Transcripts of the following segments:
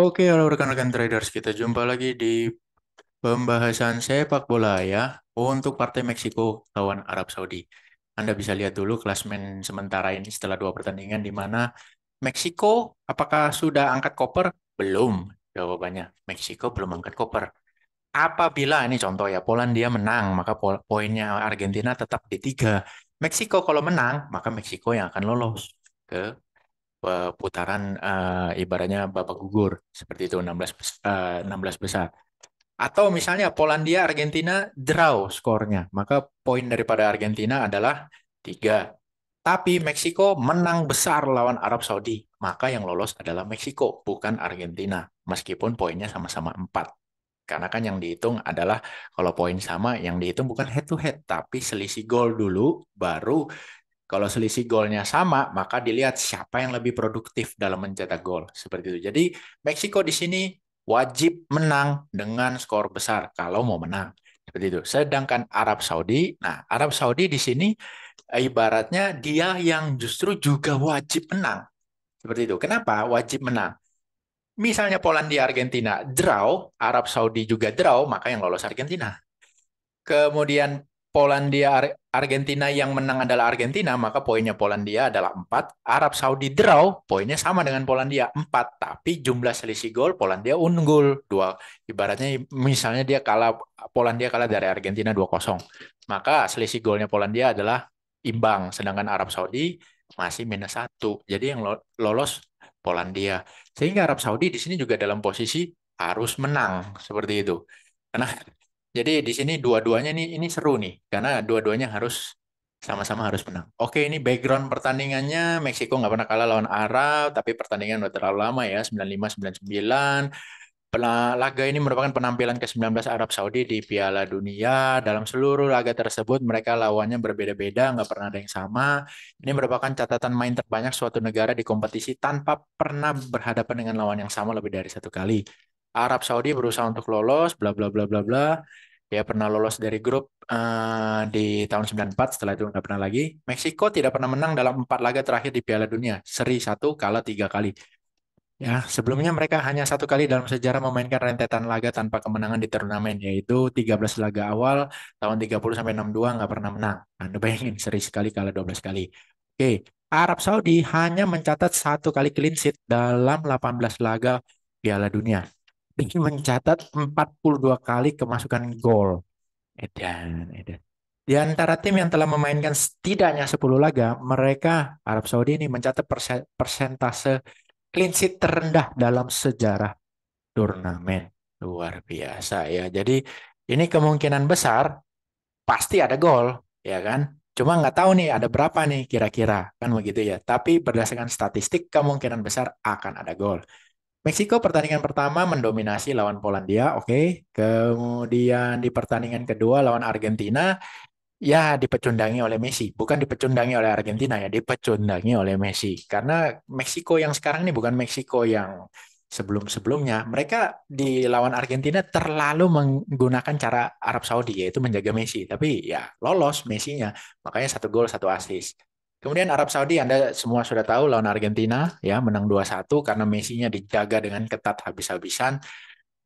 Oke, halo rekan-rekan traders, kita jumpa lagi di pembahasan sepak bola ya untuk partai Meksiko lawan Arab Saudi. Anda bisa lihat dulu klasmen sementara ini setelah dua pertandingan di mana Meksiko apakah sudah angkat koper? Belum. Jawabannya Meksiko belum angkat koper. Apabila ini contoh ya Polandia menang maka poinnya Argentina tetap di tiga. Meksiko kalau menang maka Meksiko yang akan lolos ke putaran uh, ibaratnya babak gugur seperti itu 16 uh, 16 besar. Atau misalnya Polandia Argentina draw skornya, maka poin daripada Argentina adalah tiga. Tapi Meksiko menang besar lawan Arab Saudi, maka yang lolos adalah Meksiko bukan Argentina meskipun poinnya sama-sama 4. Karena kan yang dihitung adalah kalau poin sama yang dihitung bukan head to head tapi selisih gol dulu baru kalau selisih golnya sama, maka dilihat siapa yang lebih produktif dalam mencetak gol. Seperti itu. Jadi Meksiko di sini wajib menang dengan skor besar kalau mau menang. Seperti itu. Sedangkan Arab Saudi, nah Arab Saudi di sini eh, ibaratnya dia yang justru juga wajib menang. Seperti itu. Kenapa wajib menang? Misalnya Polandia Argentina draw, Arab Saudi juga draw, maka yang lolos Argentina. Kemudian Polandia Argentina yang menang adalah Argentina, maka poinnya Polandia adalah 4. Arab Saudi draw, poinnya sama dengan Polandia 4, tapi jumlah selisih gol Polandia unggul dua Ibaratnya misalnya dia kalah Polandia kalah dari Argentina 2-0. Maka selisih golnya Polandia adalah imbang, sedangkan Arab Saudi masih minus satu Jadi yang lolos Polandia. Sehingga Arab Saudi di sini juga dalam posisi harus menang seperti itu. Karena jadi di sini dua-duanya nih ini seru nih karena dua-duanya harus sama-sama harus menang. Oke, ini background pertandingannya Meksiko nggak pernah kalah lawan Arab, tapi pertandingan udah terlalu lama ya, 95 99. Laga ini merupakan penampilan ke-19 Arab Saudi di Piala Dunia. Dalam seluruh laga tersebut, mereka lawannya berbeda-beda, nggak pernah ada yang sama. Ini merupakan catatan main terbanyak suatu negara di kompetisi tanpa pernah berhadapan dengan lawan yang sama lebih dari satu kali. Arab Saudi berusaha untuk lolos bla bla bla bla bla Ya pernah lolos dari grup uh, di tahun 94 setelah itu nggak pernah lagi Meksiko tidak pernah menang dalam empat laga terakhir di Piala Dunia seri satu kalah tiga kali ya sebelumnya mereka hanya satu kali dalam sejarah memainkan rentetan laga tanpa kemenangan di turnamen yaitu 13 laga awal tahun 30 sampai 62 nggak pernah menang anda nah, bayangin seri sekali kalah 12 kali oke Arab Saudi hanya mencatat satu kali clean sheet dalam 18 laga Piala Dunia Bikin gitu. mencatat 42 kali kemasukan gol. Edan, edan. Di antara tim yang telah memainkan setidaknya 10 laga, mereka Arab Saudi ini mencatat persentase clean sheet terendah dalam sejarah turnamen. Luar biasa ya. Jadi ini kemungkinan besar pasti ada gol, ya kan? Cuma nggak tahu nih ada berapa nih kira-kira, kan begitu ya. Tapi berdasarkan statistik kemungkinan besar akan ada gol. Meksiko pertandingan pertama mendominasi lawan Polandia, oke. Okay. Kemudian di pertandingan kedua lawan Argentina, ya dipecundangi oleh Messi. Bukan dipecundangi oleh Argentina ya, dipecundangi oleh Messi. Karena Meksiko yang sekarang ini bukan Meksiko yang sebelum-sebelumnya. Mereka di lawan Argentina terlalu menggunakan cara Arab Saudi, yaitu menjaga Messi. Tapi ya lolos Messinya, makanya satu gol, satu asis. Kemudian Arab Saudi Anda semua sudah tahu lawan Argentina ya menang 2-1 karena Messi-nya dijaga dengan ketat habis-habisan.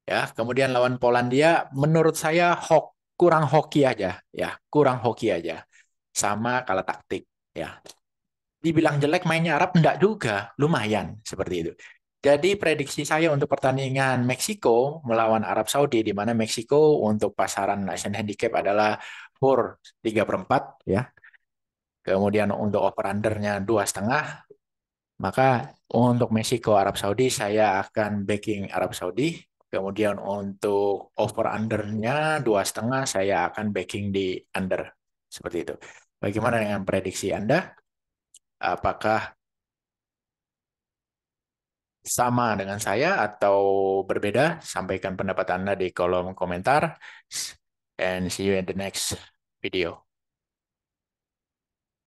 Ya, kemudian lawan Polandia menurut saya hok kurang hoki aja ya, kurang hoki aja. Sama kalau taktik ya. Dibilang jelek mainnya Arab enggak juga, lumayan seperti itu. Jadi prediksi saya untuk pertandingan Meksiko melawan Arab Saudi di mana Meksiko untuk pasaran Asian Handicap adalah 4 3 per 4 ya kemudian untuk over-undernya dua setengah, maka untuk Meksiko Arab Saudi saya akan backing Arab Saudi. Kemudian untuk over undernya dua setengah saya akan backing di under seperti itu. Bagaimana hmm. dengan prediksi Anda? Apakah sama dengan saya atau berbeda? Sampaikan pendapat Anda di kolom komentar. And see you in the next video.